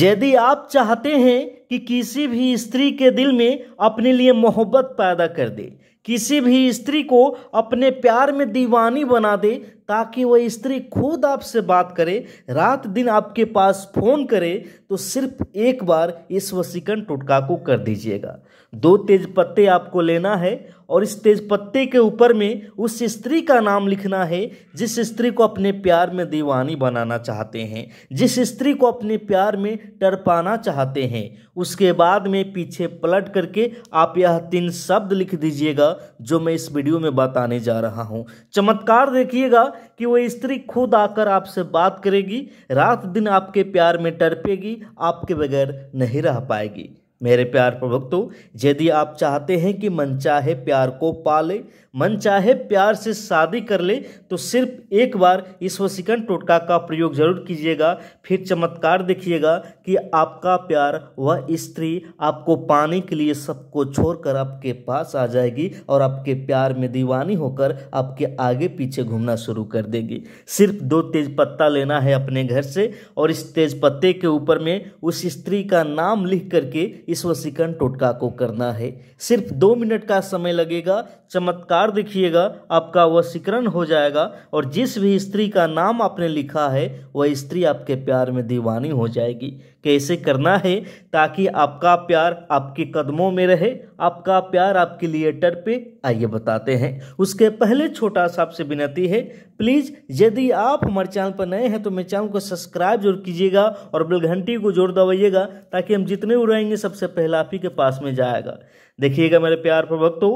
यदि आप चाहते हैं कि किसी भी स्त्री के दिल में अपने लिए मोहब्बत पैदा कर दे किसी भी स्त्री को अपने प्यार में दीवानी बना दे ताकि वह स्त्री खुद आपसे बात करे रात दिन आपके पास फ़ोन करे तो सिर्फ एक बार इस वसीकरण टोटका को कर दीजिएगा दो तेज पत्ते आपको लेना है और इस तेज पत्ते के ऊपर में उस स्त्री का नाम लिखना है जिस स्त्री को अपने प्यार में दीवानी बनाना चाहते हैं जिस स्त्री को अपने प्यार में टरपाना चाहते हैं उसके बाद में पीछे पलट करके आप यह तीन शब्द लिख दीजिएगा जो मैं इस वीडियो में बताने जा रहा हूँ चमत्कार देखिएगा कि वो स्त्री खुद आकर आपसे बात करेगी रात दिन आपके प्यार में टरपेगी आपके बगैर नहीं रह पाएगी मेरे प्यार प्रभक्तों यदि आप चाहते हैं कि मनचाहे प्यार को पाले मन चाहे प्यार से शादी कर ले तो सिर्फ एक बार इस वसीकरण टोटका का प्रयोग जरूर कीजिएगा फिर चमत्कार देखिएगा कि आपका प्यार वह स्त्री आपको पाने के लिए सबको छोड़कर आपके पास आ जाएगी और आपके प्यार में दीवानी होकर आपके आगे पीछे घूमना शुरू कर देगी सिर्फ दो तेज पत्ता लेना है अपने घर से और इस तेज पत्ते के ऊपर में उस स्त्री का नाम लिख करके इस वसीकरण टोटका को करना है सिर्फ दो मिनट का समय लगेगा चमत्कार आकार देखिएगा आपका वह सिकरण हो जाएगा और जिस भी स्त्री का नाम आपने लिखा है वह स्त्री आपके प्यार में दीवानी हो जाएगी कैसे करना है ताकि आपका प्यार आपके कदमों में रहे आपका प्यार आपके लिए टर पे आइए बताते हैं उसके पहले छोटा सा आपसे विनती है प्लीज़ यदि आप हमारे चैनल पर नए हैं तो मेरे चैनल को सब्सक्राइब जरूर कीजिएगा और बिल घंटी को जोर दबाइएगा ताकि हम जितने उड़ाएंगे सबसे पहला आप ही के पास में जाएगा देखिएगा मेरे प्यार पर भक्तों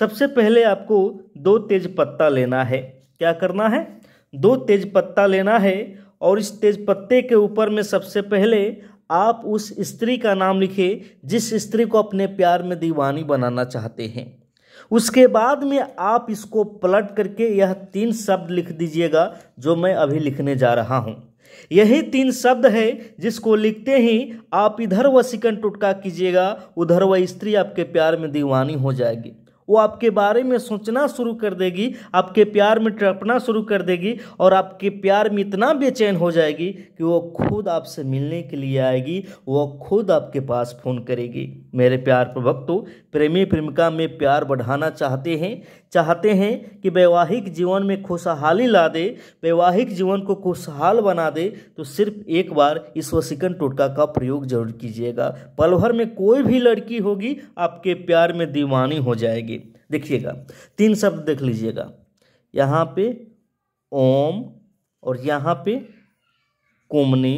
सबसे पहले आपको दो तेज पत्ता लेना है क्या करना है दो तेज पत्ता लेना है और इस तेज पत्ते के ऊपर में सबसे पहले आप उस स्त्री का नाम लिखें जिस स्त्री को अपने प्यार में दीवानी बनाना चाहते हैं उसके बाद में आप इसको पलट करके यह तीन शब्द लिख दीजिएगा जो मैं अभी लिखने जा रहा हूँ यही तीन शब्द है जिसको लिखते ही आप इधर व सिकन टुटका कीजिएगा उधर वह स्त्री आपके प्यार में दीवानी हो जाएगी वो आपके बारे में सोचना शुरू कर देगी आपके प्यार में टपना शुरू कर देगी और आपके प्यार में इतना बेचैन हो जाएगी कि वो खुद आपसे मिलने के लिए आएगी वो खुद आपके पास फ़ोन करेगी मेरे प्यार प्रभक्तों प्रेमी प्रेमिका में प्यार बढ़ाना चाहते हैं चाहते हैं कि वैवाहिक जीवन में खुशहाली ला दे वैवाहिक जीवन को खुशहाल बना दे तो सिर्फ एक बार इस वसिकन टोटका का प्रयोग जरूर कीजिएगा पल भर में कोई भी लड़की होगी आपके प्यार में दीवानी हो जाएगी देखिएगा तीन शब्द देख लीजिएगा यहाँ पे ओम और यहाँ पे कुमनी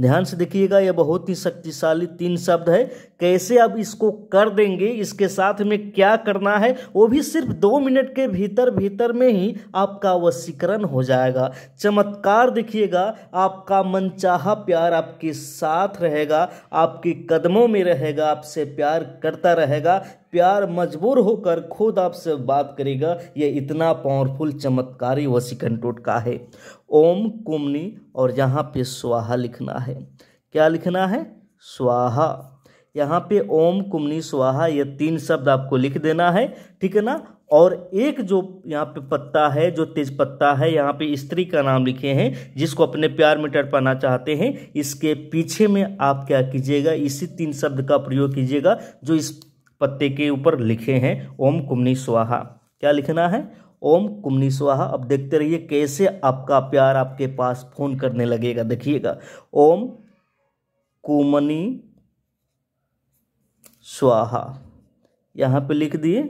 ध्यान से देखिएगा यह बहुत ही शक्तिशाली तीन शब्द है कैसे अब इसको कर देंगे इसके साथ में क्या करना है वो भी सिर्फ दो मिनट के भीतर भीतर में ही आपका वशीकरण हो जाएगा चमत्कार देखिएगा आपका मनचाहा प्यार आपके साथ रहेगा आपके कदमों में रहेगा आपसे प्यार करता रहेगा प्यार मजबूर होकर खुद आपसे बात करेगा यह इतना पावरफुल चमत्कारी वसीकन टोटका है ओम कुमनी और यहाँ पे स्वाहा लिखना है क्या लिखना है स्वाहा यहाँ पे ओम कुमनी स्वाहा ये तीन शब्द आपको लिख देना है ठीक है ना और एक जो यहाँ पे पत्ता है जो तेज पत्ता है यहाँ पे स्त्री का नाम लिखे हैं जिसको अपने प्यार में तड़पाना चाहते हैं इसके पीछे में आप क्या कीजिएगा इसी तीन शब्द का प्रयोग कीजिएगा जो इस पत्ते के ऊपर लिखे हैं ओम कुमनी स्वाहा क्या लिखना है ओम कुमनी स्वाहा अब देखते रहिए कैसे आपका प्यार आपके पास फोन करने लगेगा देखिएगा ओम कुमनी स्वाहा यहाँ पे लिख दिए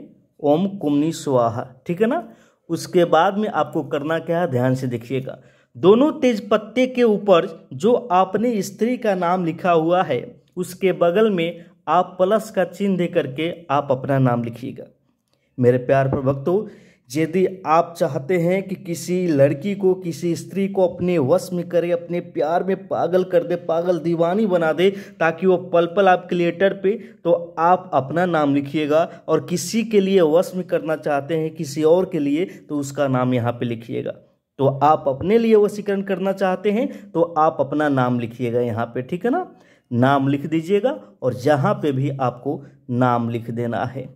ओम कुमनी स्वाहा ठीक है ना उसके बाद में आपको करना क्या है ध्यान से देखिएगा दोनों तेज पत्ते के ऊपर जो आपने स्त्री का नाम लिखा हुआ है उसके बगल में आप प्लस का चिन्ह दे करके आप अपना नाम लिखिएगा मेरे प्यार पर भक्तों यदि आप चाहते हैं कि किसी लड़की को किसी स्त्री को अपने वश में करे अपने प्यार में पागल कर दे पागल दीवानी बना दे ताकि वो पल पल आपके लेटर पे तो आप अपना नाम लिखिएगा और किसी के लिए वश में करना चाहते हैं किसी और के लिए तो उसका नाम यहाँ पे लिखिएगा तो आप अपने लिए वशीकरण करना चाहते हैं तो आप अपना नाम लिखिएगा यहाँ पर ठीक है ना नाम लिख दीजिएगा और जहाँ पे भी आपको नाम लिख देना है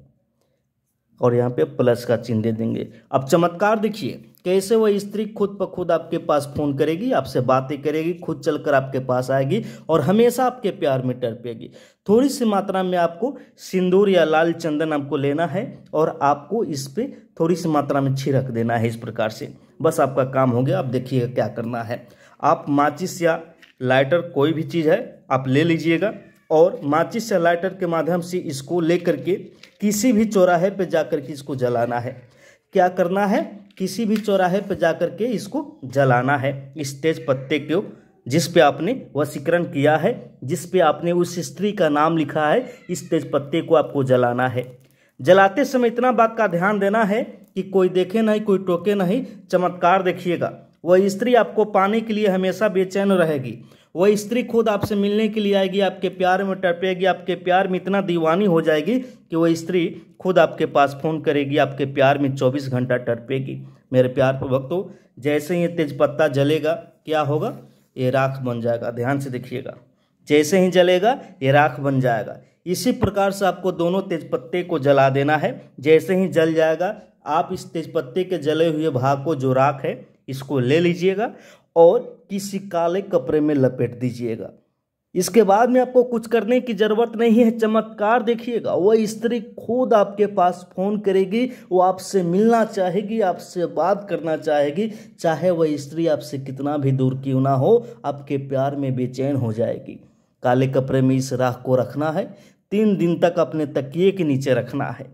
और यहाँ पे प्लस का चिन्ह दे देंगे अब चमत्कार देखिए कैसे वह स्त्री खुद पर खुद आपके पास फ़ोन करेगी आपसे बातें करेगी खुद चलकर आपके पास आएगी और हमेशा आपके प्यार में टरपेगी थोड़ी सी मात्रा में आपको सिंदूर या लाल चंदन आपको लेना है और आपको इस पर थोड़ी सी मात्रा में छिड़क देना है इस प्रकार से बस आपका काम हो गया आप देखिएगा क्या करना है आप माचिस या लाइटर कोई भी चीज़ है आप ले लीजिएगा और माचिस या लाइटर के माध्यम से इसको ले करके किसी भी चौराहे पर जा कर के इसको जलाना है क्या करना है किसी भी चौराहे पर जा कर के इसको जलाना है इस तेज पत्ते को जिस पे आपने वसीकरण किया है जिस पे आपने उस स्त्री का नाम लिखा है इस तेज पत्ते को आपको जलाना है जलाते समय इतना बात का ध्यान देना है कि कोई देखे नहीं कोई टोके नहीं चमत्कार देखिएगा वह स्त्री आपको पाने के लिए हमेशा बेचैन रहेगी वह स्त्री खुद आपसे मिलने के लिए आएगी आपके प्यार में टपेगी आपके प्यार में इतना दीवानी हो जाएगी कि वह स्त्री खुद आपके पास फ़ोन करेगी आपके प्यार में चौबीस घंटा टपेगी मेरे प्यार पर भक्तों जैसे ही तेजपत्ता जलेगा क्या होगा ये राख बन जाएगा ध्यान से देखिएगा जैसे ही जलेगा ये राख बन जाएगा इसी प्रकार से आपको दोनों तेजपत्ते को जला देना है जैसे ही जल जाएगा आप इस तेजपत्ते के जले हुए भाग को जो राख है इसको ले लीजिएगा और किसी काले कपड़े में लपेट दीजिएगा इसके बाद में आपको कुछ करने की ज़रूरत नहीं है चमत्कार देखिएगा वह स्त्री खुद आपके पास फ़ोन करेगी वो आपसे मिलना चाहेगी आपसे बात करना चाहेगी चाहे वह स्त्री आपसे कितना भी दूर क्यों ना हो आपके प्यार में बेचैन हो जाएगी काले कपड़े में इस राह को रखना है तीन दिन तक अपने तकिए के नीचे रखना है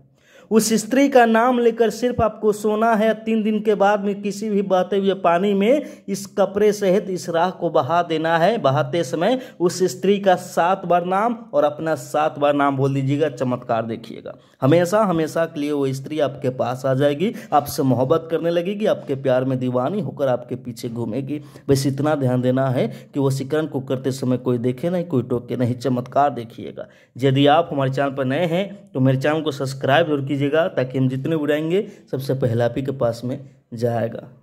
उस स्त्री का नाम लेकर सिर्फ आपको सोना है तीन दिन के बाद में किसी भी बहते हुए पानी में इस कपड़े सहित इस राह को बहा देना है बहाते समय उस स्त्री का सात बार नाम और अपना सात बार नाम बोल दीजिएगा चमत्कार देखिएगा हमेशा हमेशा के लिए वो स्त्री आपके पास आ जाएगी आपसे मोहब्बत करने लगेगी आपके प्यार में दीवानी होकर आपके पीछे घूमेगी बस इतना ध्यान देना है कि वो सिकरण को करते समय कोई देखे नहीं कोई टोके नहीं चमत्कार देखिएगा यदि आप हमारे चैनल पर नए हैं तो मेरे चैनल को सब्सक्राइब जरूर कीजिए दीजिएगा ताकि हम जितने उड़ाएंगे सबसे पहला पी के पास में जाएगा